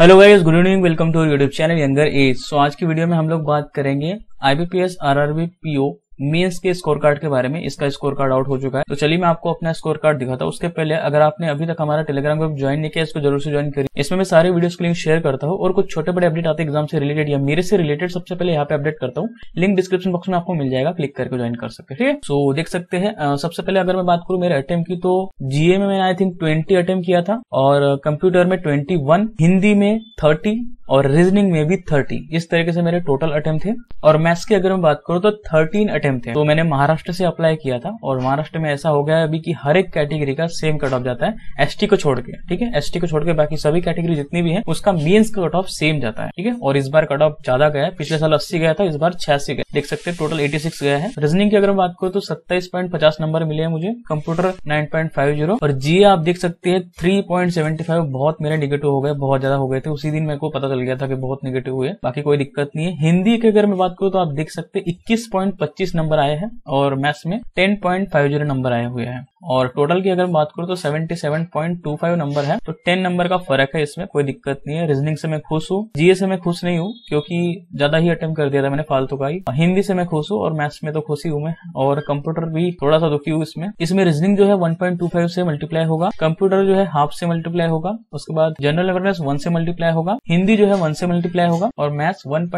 hello guys good evening welcome to YouTube channel younger age so आज की video में हम लोग बात करेंगे आईबीपीएस आरआरबी पीओ मेंस के स्कोर कार्ड के बारे में इसका स्कोर कार्ड आउट हो चुका है तो चलिए मैं आपको अपना स्कोर कार्ड दिखाता हूँ उसके पहले अगर आपने अभी तक हमारा टेलीग्राम ग्रुप ज्वाइन नहीं किया इसको जरूर से ज्वाइन करिए इसमें मैं सारे वीडियोस के लिंक शेयर करता हूँ और कुछ छोटे बड़े अपडेट आते एग्जाम से रिलेटेड या मेरे से रिलेटेड सबसे पहले यहाँ पे अपडेट करता हूँ लिंक डिस्क्रिप्शन बॉक्स में आपको मिल जाएगा क्लिक करके ज्वाइन कर सकते ठीक है सो देख सकते हैं सबसे पहले अगर मैं बात करूँ मेरे अटेम्प की तो जीए में मैंने आई थिंक ट्वेंटी अटेम्प किया था और कंप्यूटर में ट्वेंटी हिंदी में थर्टी और रीजनिंग में भी थर्टी इस तरीके से मेरे टोटल अटेम्प्ट थे और मैथ्स की अगर मैं बात करूँ तो थर्टीन अटेम्प्ट थे तो मैंने महाराष्ट्र से अप्लाई किया था और महाराष्ट्र में ऐसा हो गया है अभी कि हर एक कैटेगरी का सेम कट ऑफ जाता है एसटी को छोड़ के ठीक है एसटी को छोड़ के बाकी सभी कैटेगरी जितनी भी है उसका मीन्स का कट ऑफ सेम जाता है ठीक है और इस बार कट ऑफ ज्यादा गया है पिछले साल अस्सी गया था इस बार छियासी गया देख सकते हैं टोटल एटी सिक्स गया है रीजनिंग की अगर मैं बात करूँ तो सत्ताईस पॉइंट पचास नंबर मिले हैं मुझे computer nine point five zero और जी आप देख सकते हैं थ्री पॉइंट सेवेंटी फाइव बहुत मेरे निगेटिव हो गए बहुत ज्यादा हो गए थे उसी दिन मेरे को पता बदल गया था कि बहुत निगेटिव हुए बाकी कोई दिक्कत नहीं है हिंदी की अगर मैं बात करूँ तो आप देख सकते इक्कीस पॉइंट पच्चीस नंबर आए हैं और मैथ्स में ten point five zero number आए हुए हैं और टोटल की अगर बात करूँ तो 77.25 नंबर है तो 10 नंबर का फर्क है इसमें कोई दिक्कत नहीं है रीजनिंग से मैं खुश हूँ जीए से मैं खुश नहीं हूँ क्योंकि ज्यादा ही अटेम्प्ट कर दिया था मैंने फालतू का ही हिंदी से मैं खुश हूँ और मैथ्स में तो खुश ही हूँ मैं और कंप्यूटर भी थोड़ा सा दुखी हूँ इसमें इसमें रीजनिंग जो है वन से मल्टीप्लाई होगा कंप्यूटर जो है हाफ से मल्टीप्लाई होगा उसके बाद जनरल अवेयरनेस वन से मल्टीप्लाई होगा हिंदी जो है वन से मल्टीप्लाई होगा और मैथ्स वन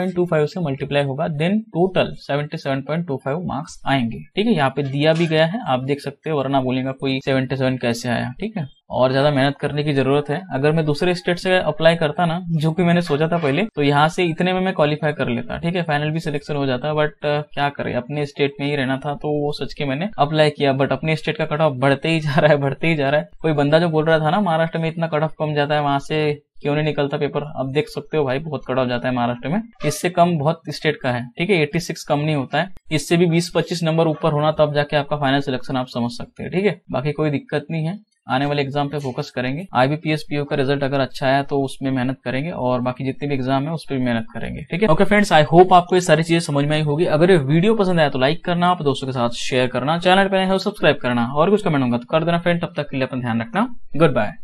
से मल्टीप्लाई होगा देन टोटल सेवेंटी मार्क्स आएंगे ठीक है यहाँ पे दिया भी गया है आप देख सकते हो वरना बोलेगा कोई सेवेंटी सेवन कैसे आया ठीक है और ज्यादा मेहनत करने की जरूरत है अगर मैं दूसरे स्टेट से अप्लाई करता ना जो कि मैंने सोचा था पहले तो यहाँ से इतने में मैं क्वालिफाई कर लेता ठीक है फाइनल भी सिलेक्शन हो जाता बट क्या करे अपने स्टेट में ही रहना था तो वो सच के मैंने अप्लाई किया बट अपने स्टेट का कट ऑफ बढ़ते ही जा रहा है बढ़ते ही जा रहा है कोई बंदा जो बोल रहा था ना महाराष्ट्र में इतना कट ऑफ कम जाता है वहां से क्यों नहीं निकलता पेपर अब देख सकते हो भाई बहुत कड़ा हो जाता है महाराष्ट्र में इससे कम बहुत स्टेट का है ठीक है सिक्स कम नहीं होता है इससे भी बीस पच्चीस नंबर ऊपर होना तब जाके आपका फाइनल सिलेक्शन आप समझ सकते हैं ठीक है बाकी कोई दिक्कत नहीं है आने वाले एग्जाम पे फोकस करेंगे आईबीपीएस पीओ का रिजल्ट अगर अच्छा आया तो उसमें मेहनत करेंगे और बाकी जितने भी एग्जाम है उस पर भी मेहनत करेंगे ठीक है ओके फ्रेंड्स आई होप आपको ये सारी चीजें समझ में आई होगी अगर ये वीडियो पसंद आया तो लाइक करना आप दोस्तों के साथ शेयर करना चैनल पर सब्सक्राइब करना और कुछ कमेंट होगा तो कर देना फ्रेंड तब तक के लिए अपना ध्यान रखना गुड बाय